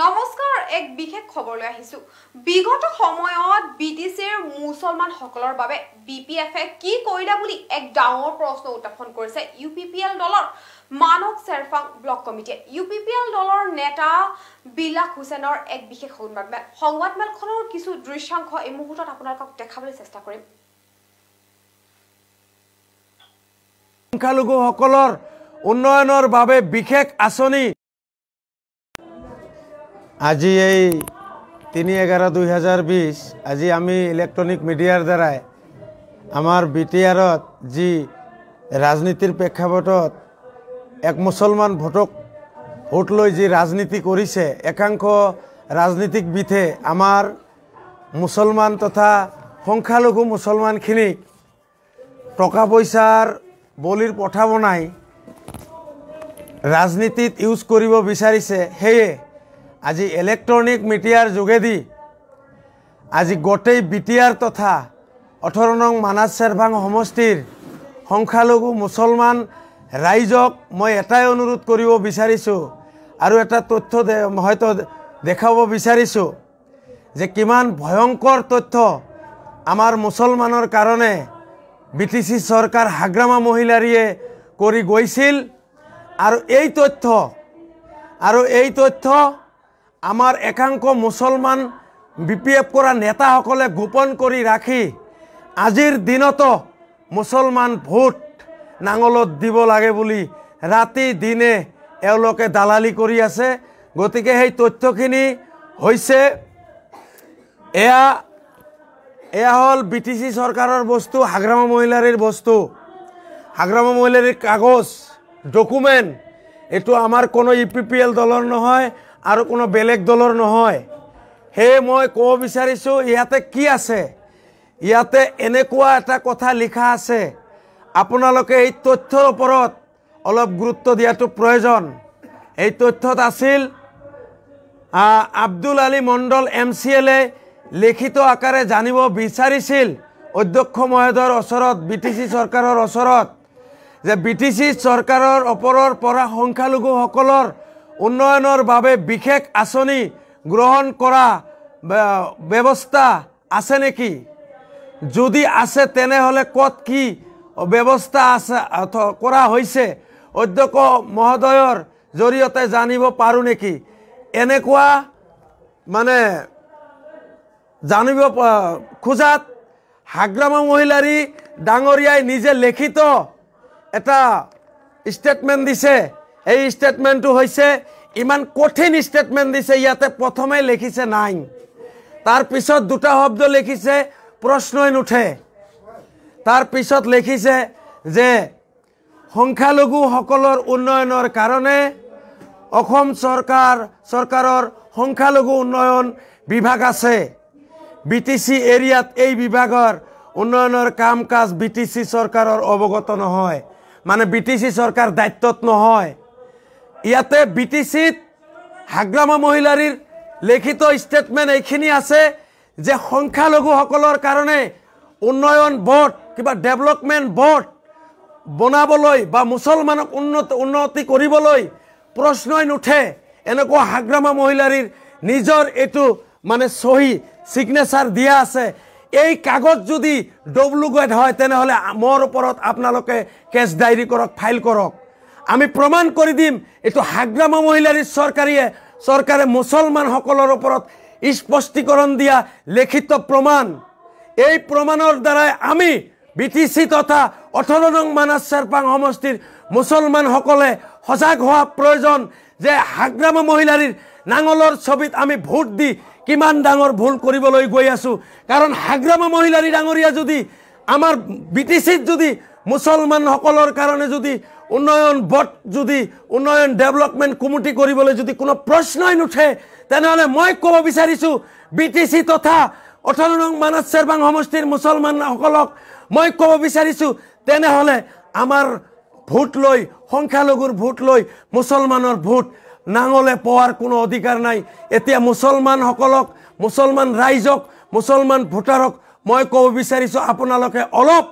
নমস্কাৰ এক বিশেষ খবৰলৈ আহিছো বিগত সময়ত বি টি চিৰ মুছলমানসকলৰ বাবে বি পি এফে কি কৰিলে বুলি এক ডাঙৰ প্ৰশ্ন উত্থাপন কৰিছে ইউ পি পি এল দলৰ মানৱ চেৰফাং ব্লক কমিটিয়ে ইউ পি পি এল দলৰ নেতা বিলাস হুছেনৰ এক বিশেষ সংবাদমেল সংবাদমেলখনৰ কিছু দৃশ্যাংশ এই মুহূৰ্তত আপোনালোকক দেখাবলৈ চেষ্টা কৰিম সংখ্যালঘুসকলৰ উন্নয়নৰ বাবে বিশেষ আঁচনি আজি এই তিনি এঘাৰ দুই হাজাৰ বিশ আজি আমি ইলেক্ট্ৰনিক মিডিয়াৰ দ্বাৰাই আমাৰ বি টি আৰত যি ৰাজনীতিৰ প্ৰেক্ষাপটত এক মুছলমান ভোটক ভোট লৈ যি ৰাজনীতি কৰিছে একাংশ ৰাজনীতিক বিধে আমাৰ মুসলমান তথা সংখ্যালঘু মুছলমানখিনিক টকা পইচাৰ বলিৰ পঠাব বনাই ৰাজনীতিত ইউজ কৰিব বিচাৰিছে সেয়ে আজি ইলেক্ট্ৰনিক মিডিয়াৰ যোগেদি আজি গোটেই বি টি আৰ তথা ওঠৰ নং মানাজ চেৰভাং সমষ্টিৰ সংখ্যালঘু মুছলমান ৰাইজক মই এটাই অনুৰোধ কৰিব বিচাৰিছোঁ আৰু এটা তথ্য হয়তো দেখাব বিচাৰিছোঁ যে কিমান ভয়ংকৰ তথ্য আমাৰ মুছলমানৰ কাৰণে বি টি চি চৰকাৰ হাগ্ৰামা মহিলাৰীয়ে কৰি গৈছিল আৰু এই তথ্য আৰু এই তথ্য আমাৰ একাংশ মুছলমান বি পি এফ কৰা নেতাসকলে গোপন কৰি ৰাখি আজিৰ দিনতো মুছলমান ভোট নাঙলত দিব লাগে বুলি ৰাতি দিনে এওঁলোকে দালালি কৰি আছে গতিকে সেই তথ্যখিনি হৈছে এয়া এয়া হ'ল বি টি চি চৰকাৰৰ বস্তু হাগ্ৰামা মহিলাৰীৰ বস্তু হাগ্ৰামা মহিলাৰীৰ কাগজ ডকুমেণ্ট এইটো আমাৰ কোনো ইউ পি পি এল দলৰ নহয় আৰু কোনো বেলেগ দলৰ নহয় সেয়ে মই ক'ব বিচাৰিছোঁ ইয়াতে কি আছে ইয়াতে এনেকুৱা এটা কথা লিখা আছে আপোনালোকে এই তথ্যৰ ওপৰত অলপ গুৰুত্ব দিয়াটো প্ৰয়োজন এই তথ্যত আছিল আব্দুল আলী মণ্ডল এম চি এলে লিখিত আকাৰে জানিব বিচাৰিছিল অধ্যক্ষ মহোদয়ৰ ওচৰত বি টি চি চৰকাৰৰ ওচৰত যে বি টি চি চৰকাৰৰ ওপৰৰ পৰা সংখ্যালঘুসকলৰ উন্নয়নৰ বাবে বিশেষ আঁচনি গ্ৰহণ কৰা ব্যৱস্থা আছে নেকি যদি আছে তেনেহ'লে ক'ত কি ব্যৱস্থা আছে কৰা হৈছে অধ্যক্ষ মহোদয়ৰ জৰিয়তে জানিব পাৰোঁ নেকি এনেকুৱা মানে জানিব খোজাত হাগ্ৰামা মহিলাৰী ডাঙৰীয়াই নিজে লিখিত এটা ষ্টেটমেণ্ট দিছে এই ষ্টেটমেণ্টটো হৈছে ইমান কঠিন ষ্টেটমেণ্ট দিছে ইয়াতে প্ৰথমে লিখিছে নাইন তাৰপিছত দুটা শব্দ লিখিছে প্ৰশ্নই নুঠে তাৰপিছত লিখিছে যে সংখ্যালঘুসকলৰ উন্নয়নৰ কাৰণে অসম চৰকাৰ চৰকাৰৰ সংখ্যালঘু উন্নয়ন বিভাগ আছে বি টি চি এৰিয়াত এই বিভাগৰ উন্নয়নৰ কাম কাজ বি টি চি চৰকাৰৰ অৱগত নহয় মানে বি টি চি চৰকাৰ দায়িত্বত নহয় ইয়াতে বি টি চিত হাগ্ৰামা মহিলাৰীৰ লিখিত ষ্টেটমেণ্ট এইখিনি আছে যে সংখ্যালঘুসকলৰ কাৰণে উন্নয়ন বৰ্ড কিবা ডেভেলপমেণ্ট বৰ্ড বনাবলৈ বা মুছলমানক উন্নত উন্নতি কৰিবলৈ প্ৰশ্নই নুঠে এনেকুৱা হাগ্ৰামা মহিলাৰীৰ নিজৰ এইটো মানে চহী ছিগনেচাৰ দিয়া আছে এই কাগজ যদি ডব্লুগেড হয় তেনেহ'লে মোৰ ওপৰত আপোনালোকে কেছ ডায়েৰী কৰক ফাইল কৰক আমি প্ৰমাণ কৰি দিম এইটো হাগ্ৰামা মহিলাৰ চৰকাৰীয়ে চৰকাৰে মুছলমানসকলৰ ওপৰত স্পষ্টীকৰণ দিয়া লিখিত প্ৰমাণ এই প্ৰমাণৰ দ্বাৰাই আমি বি তথা ওঠৰ নং মানাজ চেৰপাং সমষ্টিৰ মুছলমানসকলে সজাগ হোৱা প্ৰয়োজন যে হাগ্ৰামা মহিলাৰীৰ নাঙলৰ ছবিত আমি ভোট দি কিমান ডাঙৰ ভুল কৰিবলৈ গৈ আছোঁ কাৰণ হাগ্ৰামা মহিলাৰী ডাঙৰীয়া যদি আমাৰ বি যদি মুছলমানসকলৰ কাৰণে যদি উন্নয়ন বট যদি উন্নয়ন ডেভেলপমেণ্ট কমিটি কৰিবলৈ যদি কোনো প্ৰশ্নই নুঠে তেনেহ'লে মই ক'ব বিচাৰিছোঁ বি টি চি তথা অথৰণং মানস শ্বেৰবাং সমষ্টিৰ মুছলমানসকলক মই ক'ব বিচাৰিছোঁ তেনেহ'লে আমাৰ ভোট লৈ সংখ্যালঘুৰ ভোট লৈ মুছলমানৰ ভোট নাঙলে পোৱাৰ কোনো অধিকাৰ নাই এতিয়া মুছলমানসকলক মুছলমান ৰাইজক মুছলমান ভোটাৰক মই ক'ব বিচাৰিছোঁ আপোনালোকে অলপ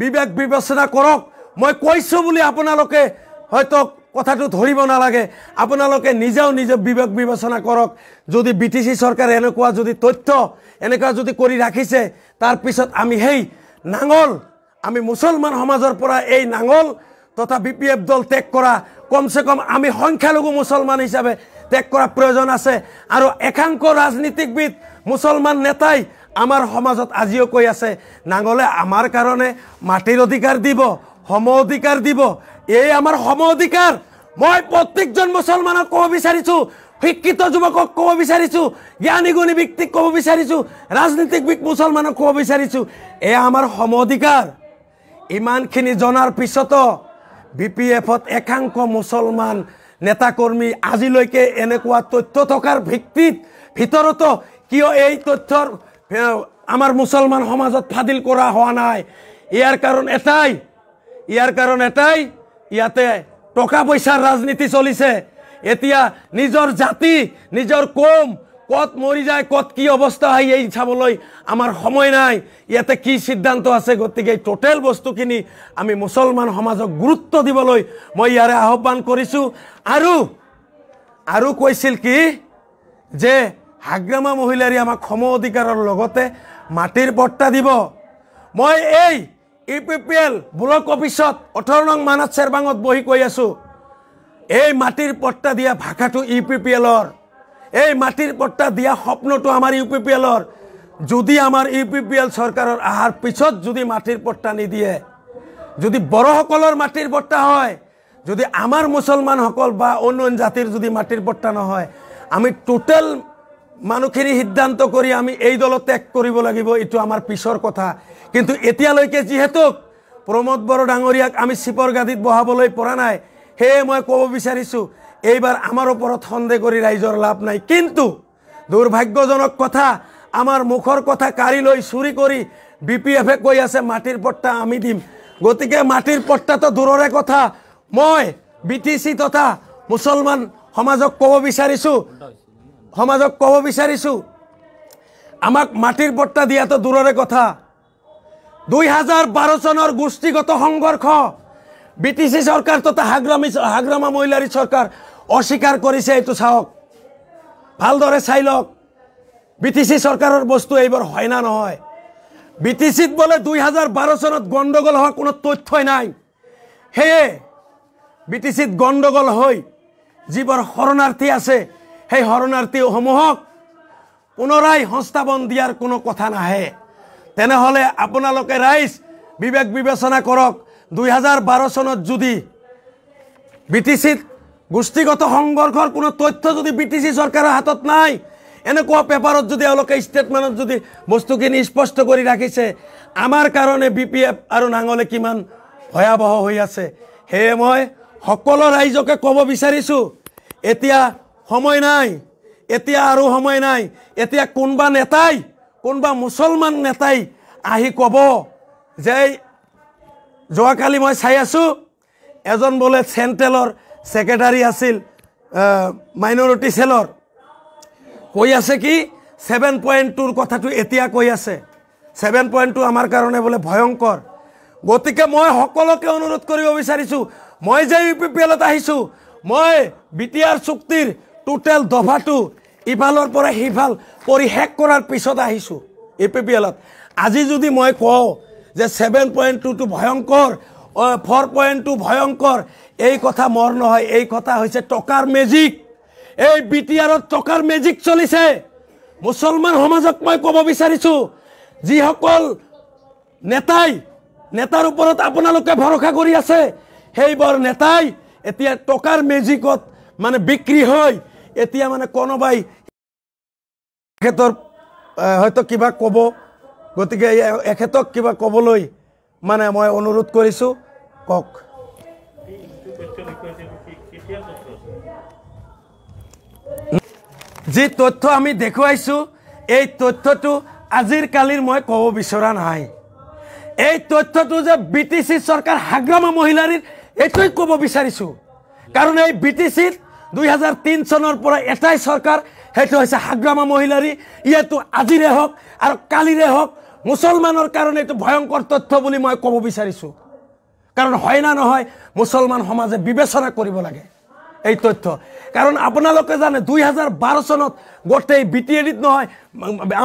বিবেক বিবেচনা কৰক মই কৈছোঁ বুলি আপোনালোকে হয়তো কথাটো ধৰিব নালাগে আপোনালোকে নিজেও নিজে বিবেক বিবেচনা কৰক যদি বি টি চি চৰকাৰে এনেকুৱা যদি তথ্য এনেকুৱা যদি কৰি ৰাখিছে তাৰপিছত আমি সেই নাঙল আমি মুছলমান সমাজৰ পৰা এই নাঙল তথা বি পি এফ দল ত্যাগ কৰা কমচে কম আমি সংখ্যালঘু মুছলমান হিচাপে ত্যাগ কৰা প্ৰয়োজন আছে আৰু একাংশ ৰাজনীতিকবিদ মুছলমান নেতাই আমাৰ সমাজত আজিও কৈ আছে নাঙলে আমাৰ কাৰণে মাটিৰ অধিকাৰ দিব সম অধিকাৰ দিব এই আমাৰ সম অধিকাৰ মই প্ৰত্যেকজন মুছলমানক ক'ব বিচাৰিছোঁ শিক্ষিত যুৱকক ক'ব বিচাৰিছোঁ জ্ঞানী গুণী ব্যক্তিক ক'ব বিচাৰিছোঁ ৰাজনীতিবিদ মুছলমানক ক'ব বিচাৰিছোঁ এয়া আমাৰ সম অধিকাৰ ইমানখিনি জনাৰ পিছতো বি পি এফত একাংশ মুছলমান নেতা কৰ্মী আজিলৈকে এনেকুৱা তথ্য থকাৰ ভিত্তিত ভিতৰতো কিয় এই তথ্যৰ আমার মুসলমান সমাজত ফাদিল করা হওয়া নাই ইয়ার কারণ এটাই ইয়ার কারণ এটাই ইয়াতে টকা পয়সার রাজনীতি চলিছে এতিয়া নিজৰ জাতি নিজৰ কম কত মরি যায় কত কি অবস্থা হয় এই চাবলৈ আমার সময় নাই ইয়াতে কি সিদ্ধান্ত আছে গতিকে এই টোটেল বস্তুখিনি আমি মুসলমান সমাজক গুরুত্ব দিবলৈ মই ইয়াৰে আহ্বান কৰছো আৰু আৰু কৈছিল কি যে হাগ্ৰামা মহিলাৰী আমাক সম অধিকাৰৰ লগতে মাটিৰ পট্টা দিব মই এই U P P L block অফিচত ওঠৰ নং মানত চেৰবাঙত বহি কৈ আছোঁ এই মাটিৰ পট্টা দিয়া ভাষাটো ইউ পি পি এলৰ এই মাটিৰ পট্টা দিয়া সপ্নটো আমাৰ ইউ পি পি এলৰ যদি আমাৰ ইউ পি পি এল চৰকাৰৰ অহাৰ পিছত যদি মাটিৰ পট্টা নিদিয়ে যদি বড়োসকলৰ মাটিৰ পট্টা হয় যদি আমাৰ মুছলমানসকল বা অন্য জাতিৰ যদি মাটিৰ পট্টা নহয় আমি টোটেল মানুহখিনি সিদ্ধান্ত কৰি আমি এই দলত ত্যাগ কৰিব লাগিব এইটো আমাৰ পিছৰ কথা কিন্তু এতিয়ালৈকে যিহেতু প্ৰমোদ বড়ো ডাঙৰীয়াক আমি চিপৰ গাদীত বহাবলৈ পৰা নাই সেয়ে মই ক'ব বিচাৰিছোঁ এইবাৰ আমাৰ ওপৰত সন্দেহ কৰি ৰাইজৰ লাভ নাই কিন্তু দুৰ্ভাগ্যজনক কথা আমাৰ মুখৰ কথা কাঢ়ি লৈ চুৰি কৰি বি পি এফে কৈ আছে মাটিৰ পট্টা আমি দিম গতিকে মাটিৰ পট্টাটো দূৰৰে কথা মই বি টি চি তথা মুছলমান সমাজক ক'ব বিচাৰিছোঁ সমাজক ক'ব বিচাৰিছোঁ আমাক মাটিৰ পট্টা দিয়াটো দূৰৰে কথা দুই হাজাৰ বাৰ চনৰ গোষ্ঠীগত সংঘৰ্ষ বি টি চি চৰকাৰ তথা হাগ্ৰামী হাগ্ৰামা মহিলাৰী চৰকাৰ অস্বীকাৰ কৰিছে এইটো চাওক ভালদৰে চাই লওক বি টি চি চৰকাৰৰ বস্তু এইবাৰ হয় না নহয় বি টি চিত বোলে দুই হাজাৰ বাৰ চনত গণ্ডগোল হোৱা কোনো তথ্যই নাই সেয়ে বি টি চিত গণ্ডগোল হৈ যিবোৰ শৰণাৰ্থী আছে সেই শৰণাৰ্থীসমূহক পুনৰাই সংস্থাপন দিয়াৰ কোনো কথা নাহে তেনেহ'লে আপোনালোকে ৰাইজ বিবেক বিবেচনা কৰক দুহেজাৰ বাৰ চনত যদি বি টি চিত গোষ্ঠীগত সংঘৰ্ষৰ কোনো তথ্য যদি বি টি চি চৰকাৰৰ হাতত নাই এনেকুৱা পেপাৰত যদি এওঁলোকে ষ্টেটমেণ্টত যদি বস্তুখিনি স্পষ্ট কৰি ৰাখিছে আমাৰ কাৰণে বি পি এফ আৰু নাঙলে কিমান ভয়াৱহ হৈ আছে সেয়ে মই সকলো ৰাইজকে ক'ব বিচাৰিছোঁ এতিয়া সময় নাই এতিয়া আৰু সময় নাই এতিয়া কোনোবা নেতাই কোনোবা মুছলমান নেতাই আহি ক'ব যে যোৱাকালি মই চাই আছোঁ এজন বোলে চেণ্ট্ৰেলৰ ছেক্ৰেটাৰী আছিল মাইনৰিটি চেলৰ কৈ আছে কি ছেভেন পইণ্ট টুৰ কথাটো এতিয়া কৈ আছে ছেভেন পইণ্ট টু আমাৰ কাৰণে বোলে ভয়ংকৰ গতিকে মই সকলোকে অনুৰোধ কৰিব বিচাৰিছোঁ মই যে ইউ পি পি এলত আহিছোঁ মই বি টি আৰ চুক্তিৰ টোটেল দফাটো ইফালৰ পৰা সিফাল কৰি শেষ কৰাৰ পিছত আহিছোঁ এ পি পি এলত আজি যদি মই কওঁ যে ছেভেন পইণ্ট টুটো ভয়ংকৰ ফ'ৰ পইণ্ট টু ভয়ংকৰ এই কথা মৰ নহয় এই কথা হৈছে টকাৰ মেজিক এই বি টি আৰত টকাৰ মেজিক চলিছে মুছলমান সমাজক মই ক'ব বিচাৰিছোঁ যিসকল নেতাই নেতাৰ ওপৰত আপোনালোকে ভৰসা কৰি আছে সেইবোৰ নেতাই এতিয়া টকাৰ মেজিকত মানে বিক্ৰী হয় এতিয়া মানে কোনোবাই এখেতৰ হয়তো কিবা ক'ব গতিকে এখেতক কিবা ক'বলৈ মানে মই অনুৰোধ কৰিছোঁ কওক যি তথ্য আমি দেখুৱাইছোঁ এই তথ্যটো আজিৰ কালিৰ মই ক'ব বিচৰা নাই এই তথ্যটো যে বি টি চি চৰকাৰ হাগ্ৰামা মহিলাৰীৰ এইটোৱে ক'ব বিচাৰিছোঁ কাৰণ এই বি টি চিৰ দুহেজাৰ তিন চনৰ পৰা এটাই চৰকাৰ সেইটো হৈছে হাগ্ৰামা মহিলাৰী ইয়াতো আজিৰে হওক আৰু কালিৰে হওক মুছলমানৰ কাৰণে এইটো ভয়ংকৰ তথ্য বুলি মই ক'ব বিচাৰিছোঁ কাৰণ হয় না নহয় মুছলমান সমাজে বিবেচনা কৰিব লাগে এই তথ্য কাৰণ আপোনালোকে জানে দুই হাজাৰ বাৰ চনত গোটেই বি টি এডিত নহয়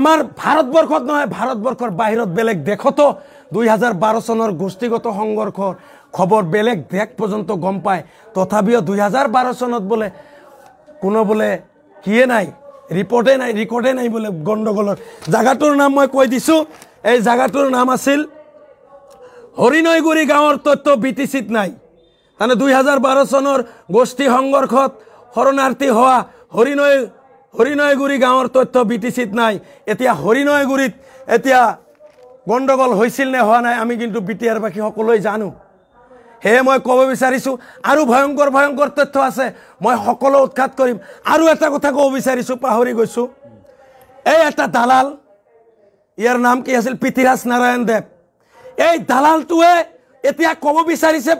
আমাৰ ভাৰতবৰ্ষত নহয় ভাৰতবৰ্ষৰ বাহিৰত বেলেগ দেশতো দুই হাজাৰ বাৰ চনৰ গোষ্ঠীগত সংঘৰ্ষৰ খবর বেলেগ দেখ পর্যন্ত গম পায় তথাপিও দুই হাজার বারো সনত বলে কোনো বোলে কিয়ে নাই রিপোর্টে নাই রেকর্ডে নাই বোলে গণ্ডগোলর জায়গাটার নাম মই কই দিছো এই জায়গাটার নাম আছিল হরিনয়গুড়ি গাঁওর তথ্য বিটিসিত নাই মানে দুই হাজার বারো সনের গোষ্ঠী সংঘর্ষত শরণার্থী হওয়া হরিনয় হরিনয়গুড়ি গাঁওর তথ্য বিটিসিত নাই এতিয়া হরিনয়গুড়িত এতিয়া গণ্ডগোল হয়েছিল নে হওয়া নাই আমি কিন্তু বিটিআরবাসী সকলই জানো সেয়ে মই ক'ব বিচাৰিছোঁ আৰু ভয়ংকৰ ভয়ংকৰ তথ্য আছে মই সকলো উৎখাত কৰিম আৰু এটা কথা ক'ব বিচাৰিছোঁ পাহৰি গৈছোঁ এই এটা দালাল ইয়াৰ নাম কি আছিল পৃথিৰাজ নাৰায়ণ দেৱ এই দালালটোৱে এতিয়া ক'ব বিচাৰিছে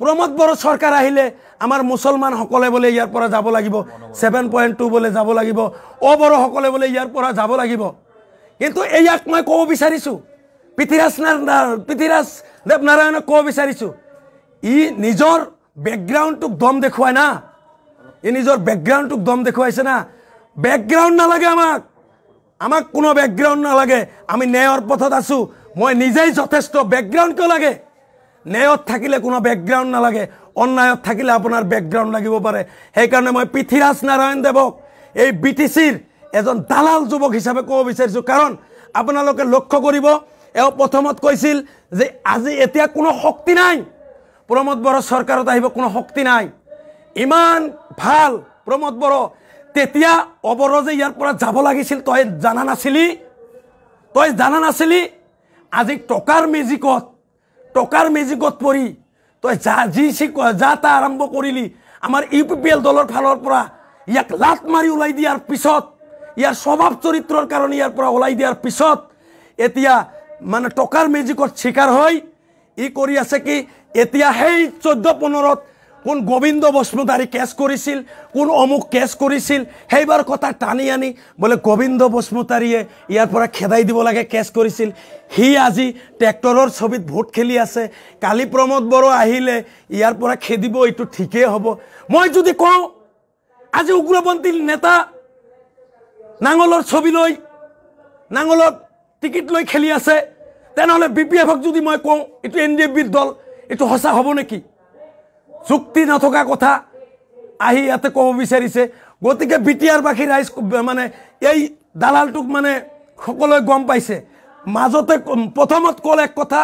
প্ৰমোদ বড়ো চৰকাৰ আহিলে আমাৰ মুছলমানসকলে বোলে ইয়াৰ পৰা যাব লাগিব ছেভেন পইণ্ট টু বোলে যাব লাগিব অ' বড়োসকলে বোলে ইয়াৰ পৰা যাব লাগিব কিন্তু এইয়াক মই ক'ব বিচাৰিছোঁ পৃথিৰাজ পৃথিৰাজ দেৱ নাৰায়ণক ক'ব বিচাৰিছোঁ ই নিজৰ বেকগ্ৰাউণ্ডটোক দম দেখুৱাই না ই নিজৰ বেকগ্ৰাউণ্ডটোক দম দেখুৱাইছে না বেকগ্ৰাউণ্ড নালাগে আমাক আমাক কোনো বেকগ্ৰাউণ্ড নালাগে আমি ন্যায়ৰ পথত আছোঁ মই নিজেই যথেষ্ট বেকগ্ৰাউণ্ড কিয় লাগে ন্যায়ত থাকিলে কোনো বেকগ্ৰাউণ্ড নালাগে অন্যায়ত থাকিলে আপোনাৰ বেকগ্ৰাউণ্ড লাগিব পাৰে সেইকাৰণে মই পৃথিৰাজ নাৰায়ণ দেৱক এই বি টি চিৰ এজন দালাল যুৱক হিচাপে ক'ব বিচাৰিছোঁ কাৰণ আপোনালোকে লক্ষ্য কৰিব এওঁ প্ৰথমত কৈছিল যে আজি এতিয়া কোনো শক্তি নাই প্ৰমোদ বড়ো চৰকাৰত আহিব কোনো শক্তি নাই ইমান ভাল প্ৰমোদ বড়ো তেতিয়া অৱৰোধে ইয়াৰ পৰা যাব লাগিছিল তই জানা নাছিলি তই জানা নাছিলি আজি টকাৰ মেজিকত টকাৰ মেজিকত পৰি তই যা যি চি যা তা আৰম্ভ কৰিলি আমাৰ ইউ পি পি এল দলৰ ফালৰ পৰা ইয়াক লাট মাৰি ওলাই দিয়াৰ পিছত ইয়াৰ স্বভাৱ চৰিত্ৰৰ কাৰণে ইয়াৰ পৰা ওলাই দিয়াৰ পিছত এতিয়া মানে টকাৰ মেজিকত চিকাৰ হৈ ই কৰি আছে কি এতিয়া সেই চৈধ্য পোন্ধৰত কোন গোবিন্দ বসুমতাৰী কেছ কৰিছিল কোন অমুক কেছ কৰিছিল সেইবাৰ কথা টানি আনি বোলে গোবিন্দ বসুমতাৰীয়ে ইয়াৰ পৰা খেদাই দিব লাগে কেছ কৰিছিল সি আজি ট্ৰেক্টৰৰ ছবিত ভোট খেলি আছে কালি প্ৰমোদ বড়ো আহিলে ইয়াৰ পৰা খেদিব এইটো ঠিকেই হ'ব মই যদি কওঁ আজি উগ্ৰপন্থী নেতা নাঙলৰ ছবি লৈ নাঙলত টিকেট লৈ খেলি আছে তেনেহ'লে বি পি এফক যদি মই কওঁ এইটো এন ডি এফ বিৰ দল এইটো সঁচা হ'ব নেকি যুক্তি নথকা কথা আহি ইয়াতে ক'ব বিচাৰিছে গতিকে বি টি আৰবাসী ৰাইজ মানে এই দালালটোক মানে সকলোৱে গম পাইছে মাজতে প্ৰথমত ক'ল এক কথা